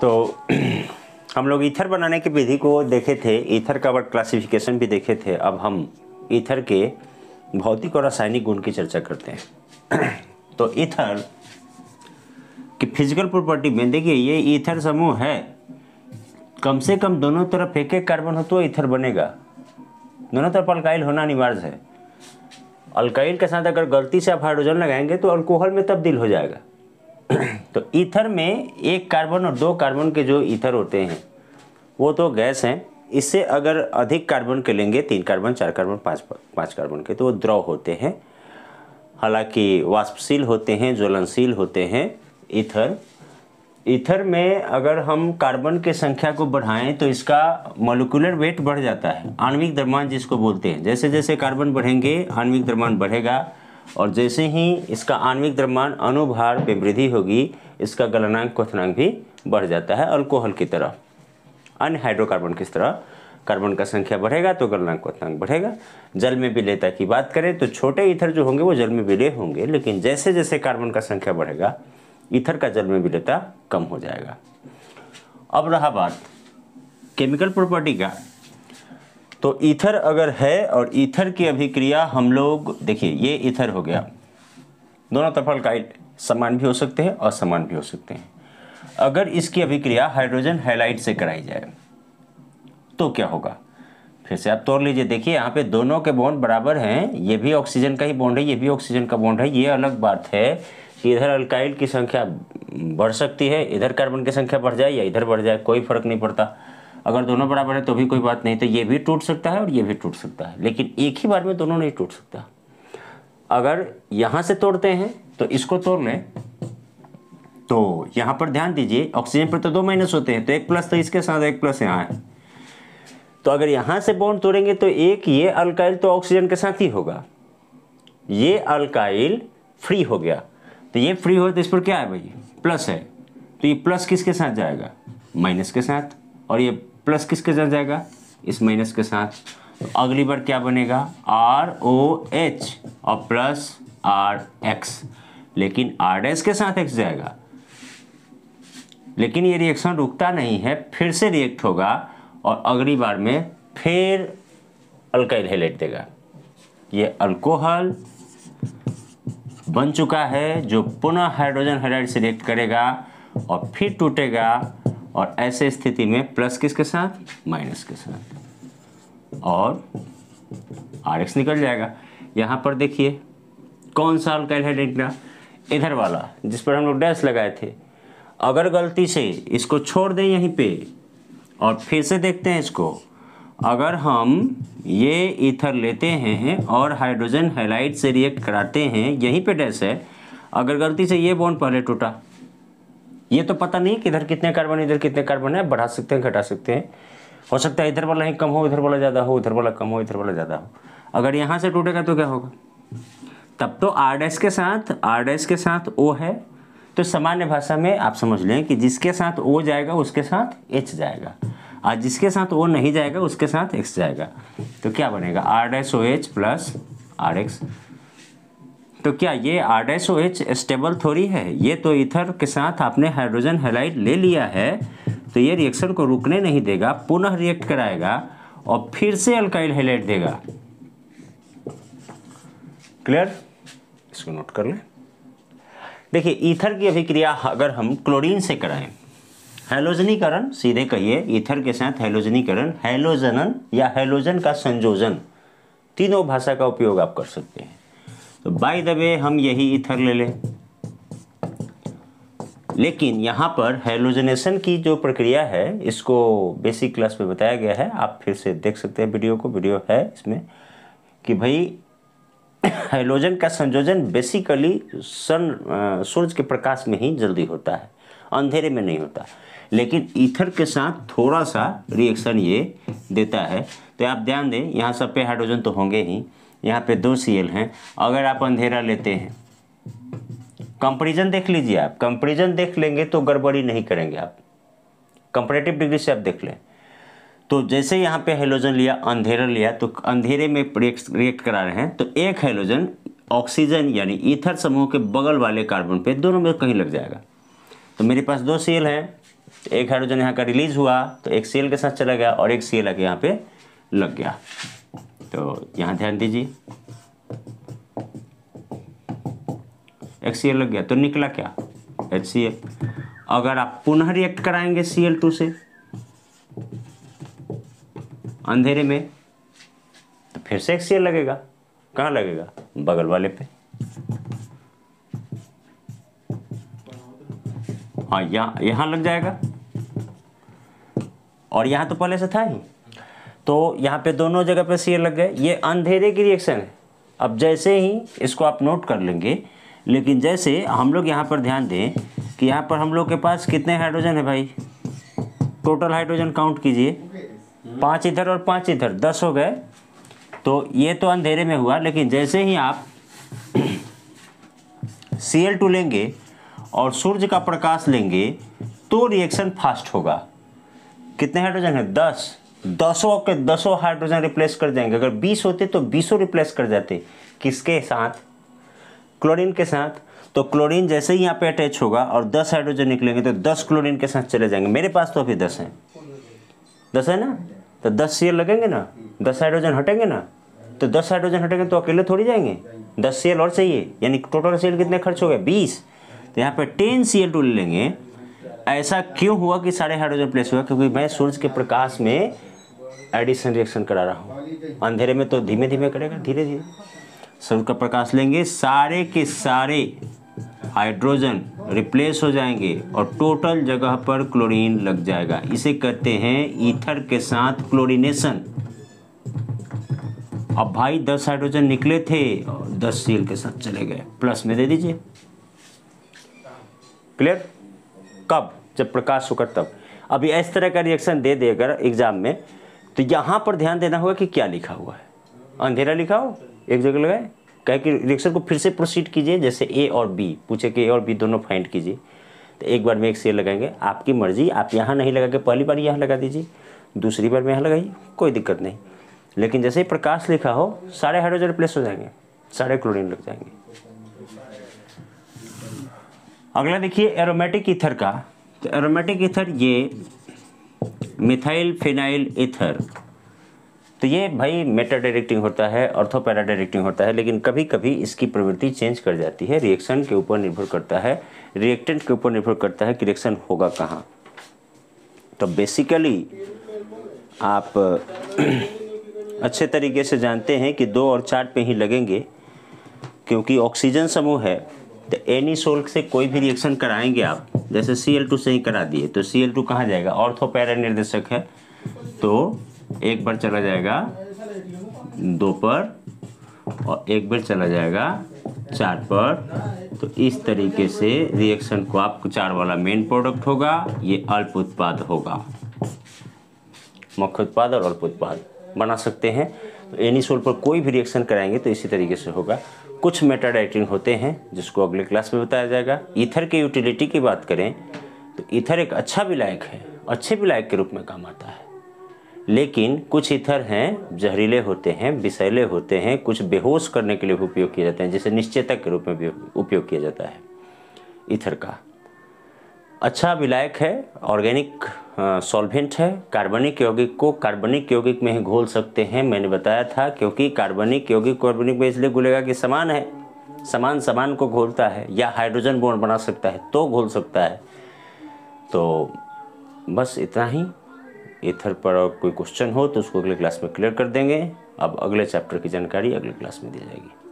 तो हम लोग ईथर बनाने की विधि को देखे थे ईथर का वर्ड क्लासिफिकेशन भी देखे थे अब हम ईथर के भौतिक और रासायनिक गुण की चर्चा करते हैं तो ईथर की फिजिकल प्रॉपर्टी में देखिए ये ईथर समूह है कम से कम दोनों तरफ एक एक कार्बन हो तो ईथर बनेगा दोनों तरफ अल्काइल होना अनिवार्य है अल्काइल के साथ अगर गलती से आप हाइड्रोजन लगाएंगे तो अल्कोहल में तब्दील हो जाएगा तो ईथर में एक कार्बन और दो कार्बन के जो ईथर होते हैं वो तो गैस हैं इससे अगर अधिक कार्बन के लेंगे तीन कार्बन चार कार्बन पाँच पाँच कार्बन के तो वो द्रव होते हैं हालांकि वाष्पशील होते हैं ज्वलनशील होते हैं ईथर ईथर में अगर हम कार्बन के संख्या को बढ़ाएं तो इसका मोलिकुलर वेट बढ़ जाता है आणविक द्रव्यमान जिसको बोलते हैं जैसे जैसे कार्बन बढ़ेंगे आणविक द्रव्यमान बढ़ेगा और जैसे ही इसका आणविक द्रव्यमान अनुभार पे वृद्धि होगी इसका गलनांक क्वनांक भी बढ़ जाता है अल्कोहल की तरह अन्य हाइड्रोकार्बन की तरह कार्बन का संख्या बढ़ेगा तो गलनांक क्वनांक बढ़ेगा जल में विलेयता की बात करें तो छोटे इथर जो होंगे वो जल में विलय होंगे लेकिन जैसे जैसे कार्बन का संख्या बढ़ेगा इथर का जल में विलेयता कम हो जाएगा अब रहा बात केमिकल प्रॉपर्टी का तो ईथर अगर है और ईथर की अभिक्रिया हम लोग देखिए ये ईथर हो गया दोनों तरफ अल्काइड समान भी हो सकते हैं और समान भी हो सकते हैं अगर इसकी अभिक्रिया हाइड्रोजन हेलाइड से कराई जाए तो क्या होगा फिर से आप तोड़ लीजिए देखिए यहाँ पे दोनों के बॉन्ड बराबर हैं ये भी ऑक्सीजन का ही बॉन्ड है ये भी ऑक्सीजन का बॉन्ड है ये अलग बात है कि इधर अल्काइल की संख्या बढ़ सकती है इधर कार्बन की संख्या बढ़ जाए या इधर बढ़ जाए कोई फर्क नहीं पड़ता अगर दोनों बराबर है तो भी कोई बात नहीं तो ये भी टूट सकता है और ये भी टूट सकता है लेकिन एक ही बार में दोनों नहीं टूट सकता अगर यहां से तोड़ते हैं तो इसको तोड़ लें तो यहां पर ध्यान दीजिए ऑक्सीजन पर तो दो माइनस होते हैं तो एक प्लस तो इसके साथ एक प्लस यहाँ है तो अगर यहां से बॉन्ड तोड़ेंगे तो एक ये अल्काइल तो ऑक्सीजन के साथ ही होगा ये अल्काइल फ्री हो गया तो ये फ्री हो तो इस पर क्या है भाई प्लस है तो ये प्लस किसके साथ जाएगा माइनस के साथ और ये प्लस किसके साथ जाएगा इस माइनस के साथ तो अगली बार क्या बनेगा आर ओ एच और प्लस आर एक्स लेकिन आर एस के साथ एक्स जाएगा लेकिन ये रिएक्शन रुकता नहीं है फिर से रिएक्ट होगा और अगली बार में फिर अल्काइल हेलेट देगा ये अल्कोहल बन चुका है जो पुनः हाइड्रोजन हाइड्राइड से रिएक्ट करेगा और फिर टूटेगा और ऐसे स्थिति में प्लस किसके साथ माइनस के साथ और आर एक्स निकल जाएगा यहाँ पर देखिए कौन सा अल्काइल है डेटा इधर वाला जिस पर हम लोग डैश लगाए थे अगर गलती से इसको छोड़ दें यहीं पे और फिर से देखते हैं इसको अगर हम ये इथर लेते हैं और हाइड्रोजन हेलाइट से रिएक्ट कराते हैं यहीं पे डैश है अगर गलती से ये बॉन्ड पहले टूटा ये तो पता नहीं कि इधर कितने कार्बन इधर कितने कार्बन है बढ़ा सकते हैं घटा सकते हैं हो सकता है इधर वाला ही कम हो इधर वाला ज़्यादा हो उधर वाला कम हो इधर वाला ज़्यादा हो अगर यहाँ से टूटेगा तो क्या होगा तब तो आर डैश के साथ आर डैश के साथ ओ है तो सामान्य भाषा में आप समझ लें कि जिसके साथ ओ जाएगा उसके साथ एच जाएगा और जिसके साथ ओ नहीं जाएगा उसके साथ एक्स जाएगा तो क्या बनेगा R dash O H plus R X तो क्या ये R S O H stable थोड़ी है ये तो इथर के साथ आपने हाइड्रोजन हेलाइड ले लिया है तो ये रिएक्शन को रुकने नहीं देगा पुनः रिएक्ट कराएगा और फिर से अल्काइल हेलाइड देगा क्लियर इसको नोट कर लें देखिए ईथर की अभिक्रिया अगर हम क्लोरीन से कराएं हेलोजनीकरण सीधे कहिए ईथर के साथ हेलोजनीकरण हेलोजनन या हेलोजन का संयोजन तीनों भाषा का उपयोग आप कर सकते हैं तो बाय द वे हम यही इथर ले लें लेकिन यहाँ पर हेलोजनेशन की जो प्रक्रिया है इसको बेसिक क्लास में बताया गया है आप फिर से देख सकते हैं वीडियो को वीडियो है इसमें कि भाई हेलोजन का संयोजन बेसिकली सन सूर्य के प्रकाश में ही जल्दी होता है अंधेरे में नहीं होता लेकिन ईथर के साथ थोड़ा सा रिएक्शन ये देता है तो आप ध्यान दें यहाँ सब पे हाइड्रोजन तो होंगे ही यहाँ पे दो सी हैं अगर आप अंधेरा लेते हैं कंपेरिजन देख लीजिए आप कंपेरिजन देख लेंगे तो गड़बड़ी नहीं करेंगे आप कंपरेटिव डिग्री से आप देख लें तो जैसे यहाँ पे हेलोजन लिया अंधेरा लिया तो अंधेरे में रिएक्ट करा रहे हैं तो एक हेलोजन ऑक्सीजन यानी ईथर समूह के बगल वाले कार्बन पे दोनों में कहीं लग जाएगा तो मेरे पास दो सील हैं एक हाइड्रोजन यहाँ का रिलीज हुआ तो एक सील के साथ चला गया और एक एल आके यहाँ पे लग गया तो यहाँ ध्यान दीजिए एक सी लग गया तो निकला क्या एच सी एल अगर आप पुनः रिएक्ट कराएंगे सी एल टू से अंधेरे में तो फिर से एक सी एल लगेगा कहाँ लगेगा बगल वाले पे हाँ यहाँ यहाँ लग जाएगा और यहाँ तो पहले से था ही तो यहाँ पे दोनों जगह पे सीएल लग गए ये अंधेरे की रिएक्शन है अब जैसे ही इसको आप नोट कर लेंगे लेकिन जैसे हम लोग यहाँ पर ध्यान दें कि यहाँ पर हम लोग के पास कितने हाइड्रोजन है भाई टोटल हाइड्रोजन काउंट कीजिए पाँच इधर और पाँच इधर दस हो गए तो ये तो अंधेरे में हुआ लेकिन जैसे ही आप सी एल टू लेंगे और सूर्य का प्रकाश लेंगे तो रिएक्शन फास्ट होगा कितने हाइड्रोजन है दस दसों के दसों हाइड्रोजन रिप्लेस कर जाएंगे अगर बीस होते तो बीसों रिप्लेस कर जाते किसके साथ क्लोरीन के साथ तो क्लोरीन जैसे ही यहाँ पे अटैच होगा और दस हाइड्रोजन निकलेंगे तो दस क्लोरीन के साथ चले जाएंगे मेरे पास तो अभी दस हैं दस है ना तो दस सीएल लगेंगे ना दस हाइड्रोजन हटेंगे ना तो दस हाइड्रोजन हटेंगे तो अकेले थोड़ी जाएंगे दस सीएल और चाहिए यानी टोटल सीएल कितने खर्च हो गए बीस तो यहाँ पे टेन सी एल ले लेंगे ऐसा क्यों हुआ कि सारे हाइड्रोजन प्लेस हुआ क्योंकि मैं सूर्य के प्रकाश में एडिशन रिएक्शन करा रहा हूँ अंधेरे में तो धीमे धीमे करेगा धीरे धीरे सूर्य का प्रकाश लेंगे सारे के सारे हाइड्रोजन रिप्लेस हो जाएंगे और टोटल जगह पर क्लोरीन लग जाएगा इसे कहते हैं ईथर के साथ क्लोरीनेशन अब भाई दस हाइड्रोजन निकले थे और दस सील के साथ चले गए प्लस में दे दीजिए क्लियर कब जब प्रकाश होकर तब अभी इस तरह का रिएक्शन दे देकर एग्जाम में तो यहाँ पर ध्यान देना होगा कि क्या लिखा हुआ है अंधेरा लिखा हो एक जगह लगाए कहे कि रिएक्शन को फिर से प्रोसीड कीजिए जैसे ए और बी पूछे कि ए और बी दोनों फाइंड कीजिए तो एक बार में एक सेल लगाएंगे आपकी मर्जी आप यहाँ नहीं लगा के पहली बार यहाँ लगा दीजिए दूसरी बार में यहाँ लगाइए कोई दिक्कत नहीं लेकिन जैसे ही प्रकाश लिखा हो सारे हाइड्रोजन रिप्लेस हो जाएंगे सारे क्लोरिन लग जाएंगे अगला देखिए एरोमेटिक ईथर का तो एरोमेटिक ईथर ये मिथाइल फिनाइल इथर तो ये भाई मेटा डायरेक्टिंग होता है ऑर्थोपैरा डायरेक्टिंग होता है लेकिन कभी कभी इसकी प्रवृत्ति चेंज कर जाती है रिएक्शन के ऊपर निर्भर करता है रिएक्टेंट के ऊपर निर्भर करता है कि रिएक्शन होगा कहाँ तो बेसिकली आप अच्छे तरीके से जानते हैं कि दो और चार पे ही लगेंगे क्योंकि ऑक्सीजन समूह है तो एनी सोल्ट से कोई भी रिएक्शन कराएंगे आप जैसे सी एल टू से ही करा दिए तो सी एल टू कहाँ जाएगा ऑर्थोपैरा निर्देशक है तो एक बार चला जाएगा दो पर और एक बार चला जाएगा चार पर तो इस तरीके से रिएक्शन को आप चार वाला मेन प्रोडक्ट होगा ये अल्प उत्पाद होगा मुख्य उत्पाद और अल्प उत्पाद बना सकते हैं तो एनी सोल पर कोई भी रिएक्शन कराएंगे तो इसी तरीके से होगा कुछ मेटा होते हैं जिसको अगले क्लास में बताया जाएगा ईथर के यूटिलिटी की बात करें तो ईथर एक अच्छा विलायक है अच्छे विलायक के रूप में काम आता है लेकिन कुछ ईथर हैं जहरीले होते हैं विषैले होते हैं कुछ बेहोश करने के लिए भी उपयोग किए जाते हैं जिसे निश्चेतक के रूप में भी उपयोग किया जाता है ईथर का अच्छा विलायक है ऑर्गेनिक सॉल्वेंट है कार्बनिक यौगिक को कार्बनिक यौगिक में ही घोल सकते हैं मैंने बताया था क्योंकि कार्बनिक यौगिक कार्बनिक में इसलिए घुलेगा कि समान है समान समान को घोलता है या हाइड्रोजन बोन बना सकता है तो घोल सकता है तो बस इतना ही इथर पर कोई क्वेश्चन हो तो उसको अगले क्लास में क्लियर कर देंगे अब अगले चैप्टर की जानकारी अगले क्लास में दी जाएगी